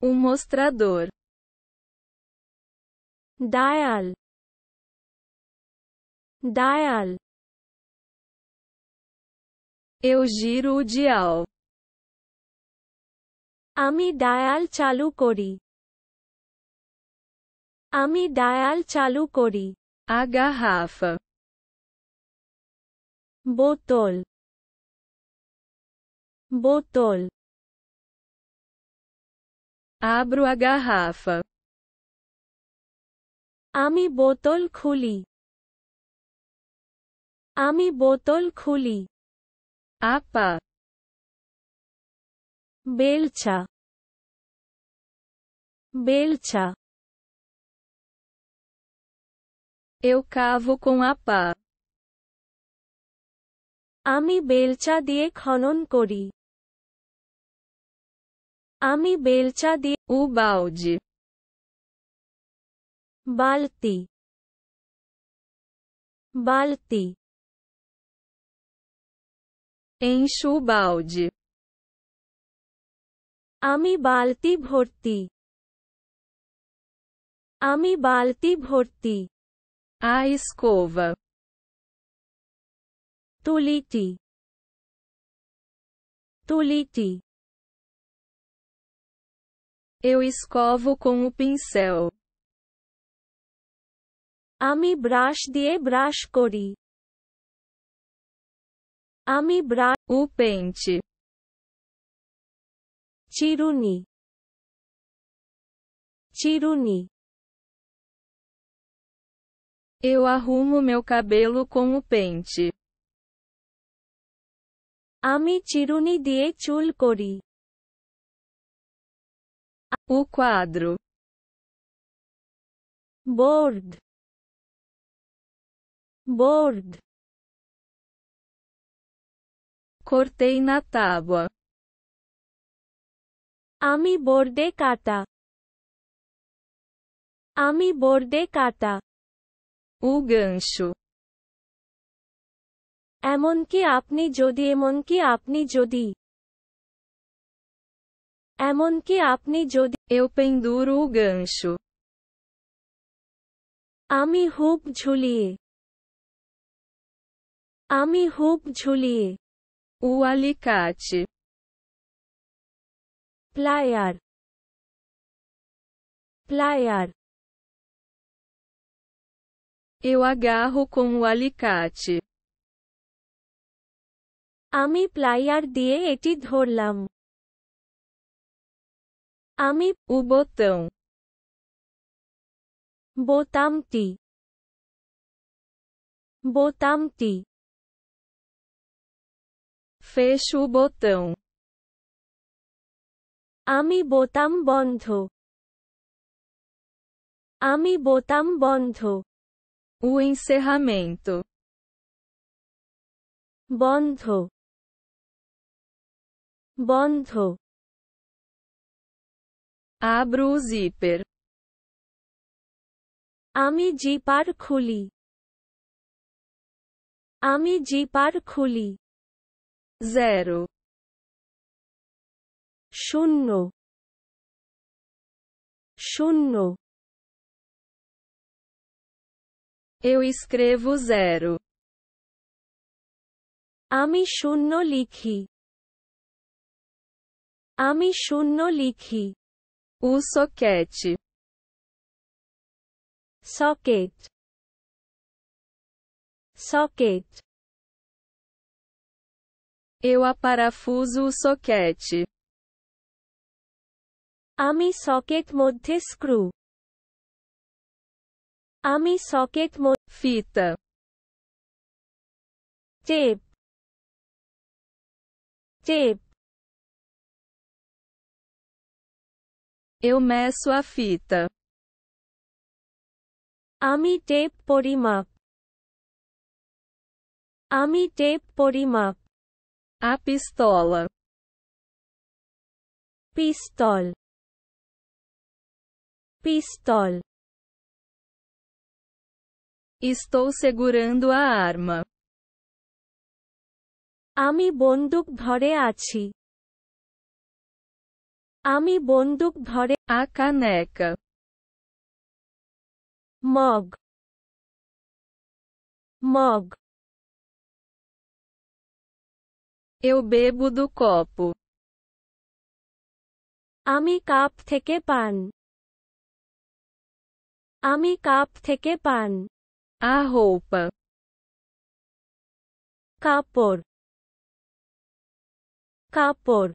Um mostrador. Dial. Dial. Eu giro o dial. Ami dial chalu kori. Ami dial chalu kori. A garrafa. Botol. Botol. Abro a garrafa. আমি বোতল খুলি আমি বোতল খুলি আপা বেলচা বেলচা Eu cavo com a pá. আমি বেলচা দিয়ে খনন করি आमी बेलचा दिए उबाउज बालती बालती एंशुबाउज आमी बालती भरती आमी बालती भरती आइसकोव तुलीटी तुलीटी Eu escovo com o pincel. Ami brush de brush kori. Ami brush o pente. Tiruni. Tiruni. Eu arrumo meu cabelo com o pente. Ami tiruni de chul kori o quadro board board cortei na tábua ami borde kata ami borde kata o gancho এমন কি আপনি যদি এমন কি আপনি যদি এমন কি আপনি যদি eu penduro o gancho. Ami hoop julie. Ami hoop julie. O alicate. Plier. Plier. Eu agarro com o alicate. Ami plier die eti dhorlam. Ami, o botão. Botamti. Botamti. Fecho o botão. Ami botam bondho. Ami botam bondho. O encerramento. Bondho. Bondho. Abra o zíper. আমি জিপার খুলি আমি জিপার খুলি জেরো শূন্য শূন্য Eu escrevo zero. আমি শূন্য লিখি আমি শূন্য লিখি O soquete. soquete, soquete. Eu aparafuso o soquete. Ami socket modhe screw. Ami soquete mod fita. Tape. Tape. Eu meço a fita. Ami tape পরিমাপ Ami tape পরিমাপ A pistola. Pistol. Pistol. Estou segurando a arma. Ami bonduk ধরে আছি আমি বন্দুক ধরে আঁকা নেক mug mug এও বেবু দু কপ আমি কাপ থেকে পান আমি কাপ থেকে পান আ কাপড় কাপড়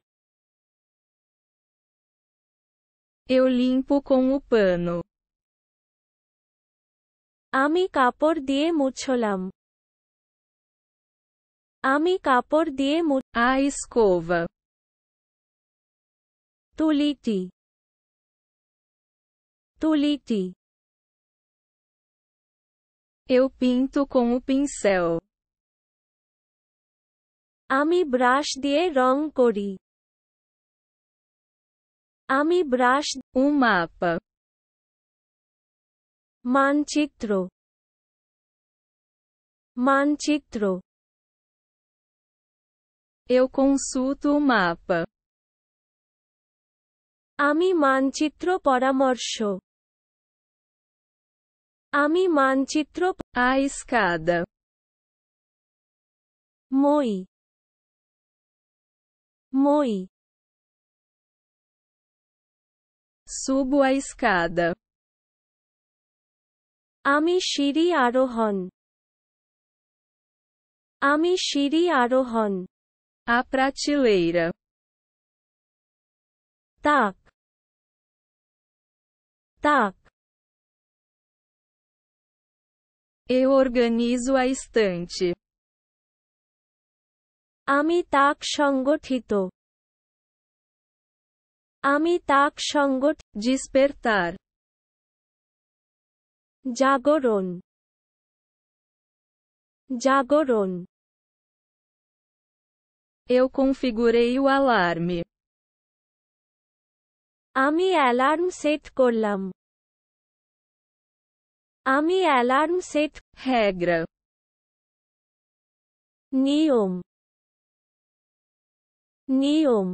Eu limpo com o pano. Ami kapor die mucholam. Ami kapor die A escova. Tuliti. Tuliti. Eu pinto com o pincel. Ami brush die rong kori. Ami আমি o mapa. Manchitro. Manchitro. Eu consulto o mapa. Ami manchitro para paramorsho. Ami manchitro a escada. Moi. Moi. Subo a escada. Ami shiri arohon. Ami shiri arohon. A prateleira. Tak. Tak. Eu organizo a estante. Ami tak shongothito. Amitak Shangot, despertar. জাগরণ জাগরণ Eu configurei o alarme. আমি alarm set করলাম আমি alarm set regra নিয়ম নিয়ম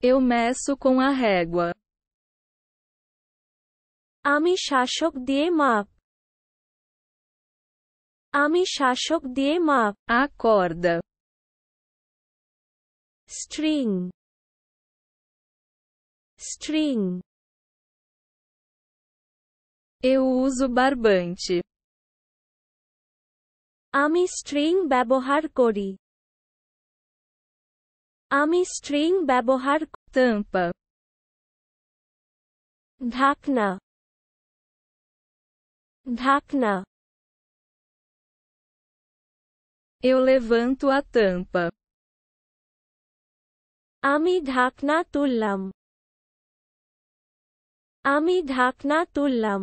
Eu meço com a régua. Ami shashok de map. Ami shashok de map. Acorda. String. String. Eu uso barbante. Ami string babohar kori. আমি string ব্যবহার tampa ঢাকনা ঢাকনা Eu levanto a tampa. Ami dhakna তুললাম Ami dhakna তুললাম